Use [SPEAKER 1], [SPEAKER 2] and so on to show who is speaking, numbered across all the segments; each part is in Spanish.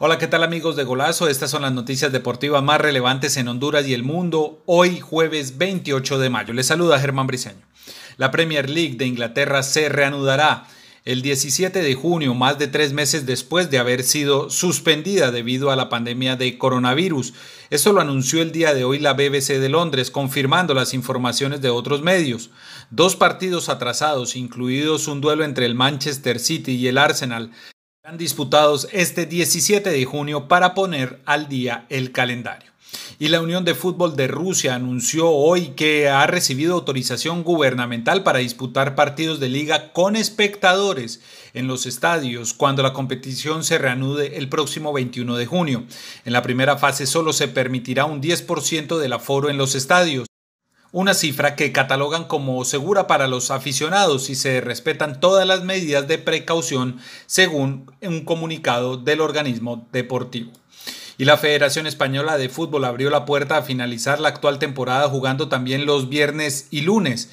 [SPEAKER 1] Hola, ¿qué tal amigos de Golazo? Estas son las noticias deportivas más relevantes en Honduras y el mundo hoy jueves 28 de mayo. Les saluda Germán Briceño. La Premier League de Inglaterra se reanudará el 17 de junio, más de tres meses después de haber sido suspendida debido a la pandemia de coronavirus. Eso lo anunció el día de hoy la BBC de Londres, confirmando las informaciones de otros medios. Dos partidos atrasados, incluidos un duelo entre el Manchester City y el Arsenal, disputados este 17 de junio para poner al día el calendario. Y la Unión de Fútbol de Rusia anunció hoy que ha recibido autorización gubernamental para disputar partidos de liga con espectadores en los estadios cuando la competición se reanude el próximo 21 de junio. En la primera fase solo se permitirá un 10% del aforo en los estadios una cifra que catalogan como segura para los aficionados y se respetan todas las medidas de precaución según un comunicado del organismo deportivo. Y la Federación Española de Fútbol abrió la puerta a finalizar la actual temporada jugando también los viernes y lunes,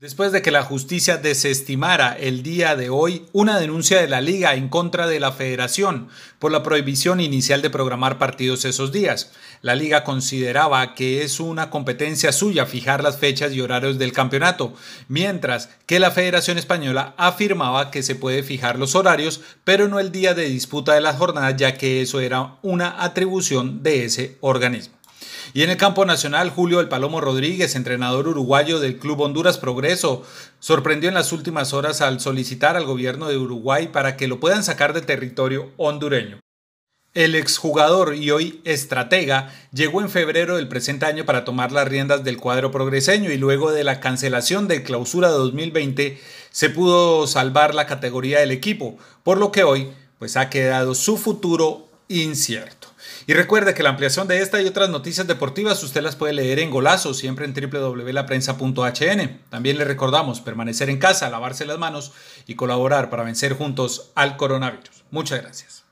[SPEAKER 1] Después de que la justicia desestimara el día de hoy una denuncia de la liga en contra de la federación por la prohibición inicial de programar partidos esos días, la liga consideraba que es una competencia suya fijar las fechas y horarios del campeonato, mientras que la Federación Española afirmaba que se puede fijar los horarios, pero no el día de disputa de las jornadas, ya que eso era una atribución de ese organismo. Y en el campo nacional, Julio El Palomo Rodríguez, entrenador uruguayo del Club Honduras Progreso, sorprendió en las últimas horas al solicitar al gobierno de Uruguay para que lo puedan sacar del territorio hondureño. El exjugador y hoy estratega llegó en febrero del presente año para tomar las riendas del cuadro progreseño y luego de la cancelación de clausura 2020 se pudo salvar la categoría del equipo, por lo que hoy pues ha quedado su futuro incierto. Y recuerde que la ampliación de esta y otras noticias deportivas usted las puede leer en Golazo, siempre en www.laprensa.hn. También le recordamos permanecer en casa, lavarse las manos y colaborar para vencer juntos al coronavirus. Muchas gracias.